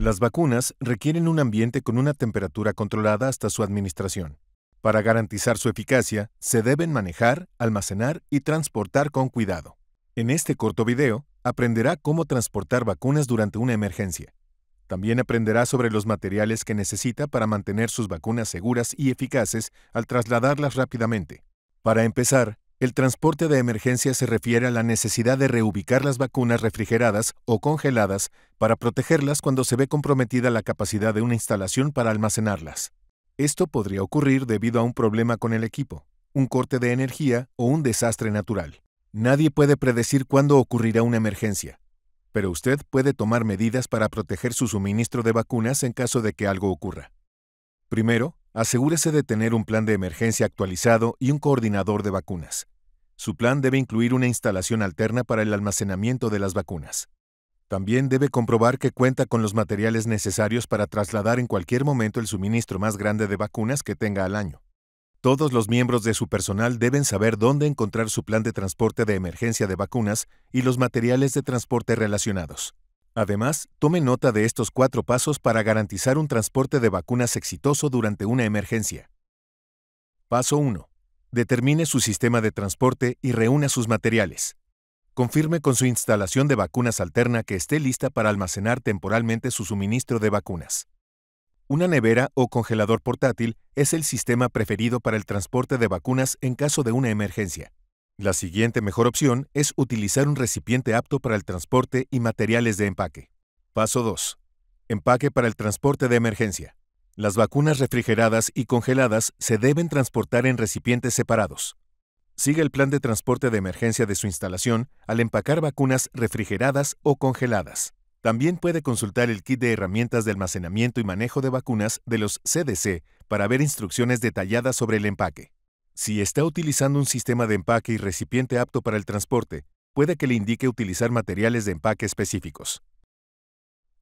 Las vacunas requieren un ambiente con una temperatura controlada hasta su administración. Para garantizar su eficacia, se deben manejar, almacenar y transportar con cuidado. En este corto video, aprenderá cómo transportar vacunas durante una emergencia. También aprenderá sobre los materiales que necesita para mantener sus vacunas seguras y eficaces al trasladarlas rápidamente. Para empezar, el transporte de emergencia se refiere a la necesidad de reubicar las vacunas refrigeradas o congeladas para protegerlas cuando se ve comprometida la capacidad de una instalación para almacenarlas. Esto podría ocurrir debido a un problema con el equipo, un corte de energía o un desastre natural. Nadie puede predecir cuándo ocurrirá una emergencia, pero usted puede tomar medidas para proteger su suministro de vacunas en caso de que algo ocurra. Primero, Asegúrese de tener un plan de emergencia actualizado y un coordinador de vacunas. Su plan debe incluir una instalación alterna para el almacenamiento de las vacunas. También debe comprobar que cuenta con los materiales necesarios para trasladar en cualquier momento el suministro más grande de vacunas que tenga al año. Todos los miembros de su personal deben saber dónde encontrar su plan de transporte de emergencia de vacunas y los materiales de transporte relacionados. Además, tome nota de estos cuatro pasos para garantizar un transporte de vacunas exitoso durante una emergencia. Paso 1. Determine su sistema de transporte y reúna sus materiales. Confirme con su instalación de vacunas alterna que esté lista para almacenar temporalmente su suministro de vacunas. Una nevera o congelador portátil es el sistema preferido para el transporte de vacunas en caso de una emergencia. La siguiente mejor opción es utilizar un recipiente apto para el transporte y materiales de empaque. Paso 2. Empaque para el transporte de emergencia. Las vacunas refrigeradas y congeladas se deben transportar en recipientes separados. Siga el plan de transporte de emergencia de su instalación al empacar vacunas refrigeradas o congeladas. También puede consultar el kit de herramientas de almacenamiento y manejo de vacunas de los CDC para ver instrucciones detalladas sobre el empaque. Si está utilizando un sistema de empaque y recipiente apto para el transporte, puede que le indique utilizar materiales de empaque específicos.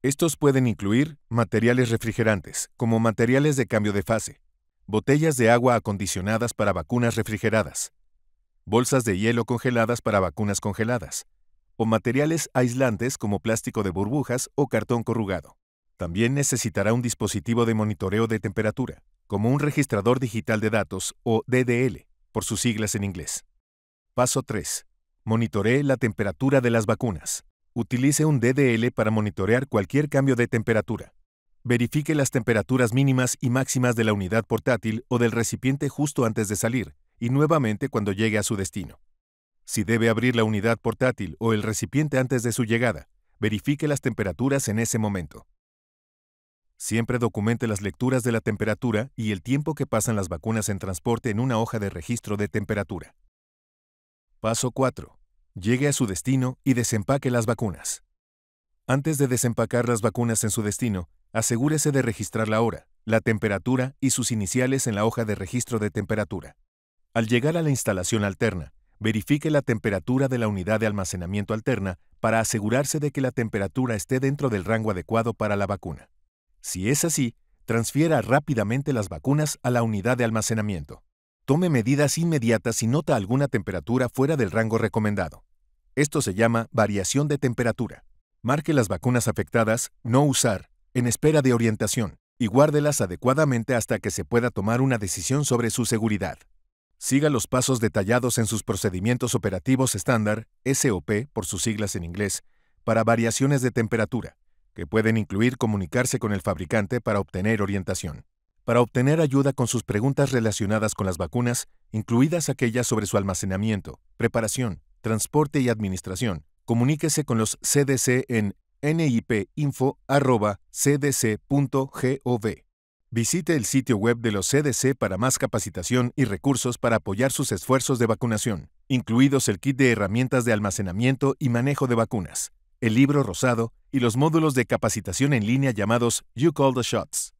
Estos pueden incluir materiales refrigerantes, como materiales de cambio de fase, botellas de agua acondicionadas para vacunas refrigeradas, bolsas de hielo congeladas para vacunas congeladas, o materiales aislantes como plástico de burbujas o cartón corrugado. También necesitará un dispositivo de monitoreo de temperatura, como un registrador digital de datos o DDL, por sus siglas en inglés. Paso 3. Monitoree la temperatura de las vacunas. Utilice un DDL para monitorear cualquier cambio de temperatura. Verifique las temperaturas mínimas y máximas de la unidad portátil o del recipiente justo antes de salir y nuevamente cuando llegue a su destino. Si debe abrir la unidad portátil o el recipiente antes de su llegada, verifique las temperaturas en ese momento. Siempre documente las lecturas de la temperatura y el tiempo que pasan las vacunas en transporte en una hoja de registro de temperatura. Paso 4. Llegue a su destino y desempaque las vacunas. Antes de desempacar las vacunas en su destino, asegúrese de registrar la hora, la temperatura y sus iniciales en la hoja de registro de temperatura. Al llegar a la instalación alterna, verifique la temperatura de la unidad de almacenamiento alterna para asegurarse de que la temperatura esté dentro del rango adecuado para la vacuna. Si es así, transfiera rápidamente las vacunas a la unidad de almacenamiento. Tome medidas inmediatas si nota alguna temperatura fuera del rango recomendado. Esto se llama variación de temperatura. Marque las vacunas afectadas, no usar, en espera de orientación, y guárdelas adecuadamente hasta que se pueda tomar una decisión sobre su seguridad. Siga los pasos detallados en sus procedimientos operativos estándar, SOP por sus siglas en inglés, para variaciones de temperatura que pueden incluir comunicarse con el fabricante para obtener orientación. Para obtener ayuda con sus preguntas relacionadas con las vacunas, incluidas aquellas sobre su almacenamiento, preparación, transporte y administración, comuníquese con los CDC en nipinfo.cdc.gov. Visite el sitio web de los CDC para más capacitación y recursos para apoyar sus esfuerzos de vacunación, incluidos el kit de herramientas de almacenamiento y manejo de vacunas, el libro rosado y los módulos de capacitación en línea llamados You Call the Shots.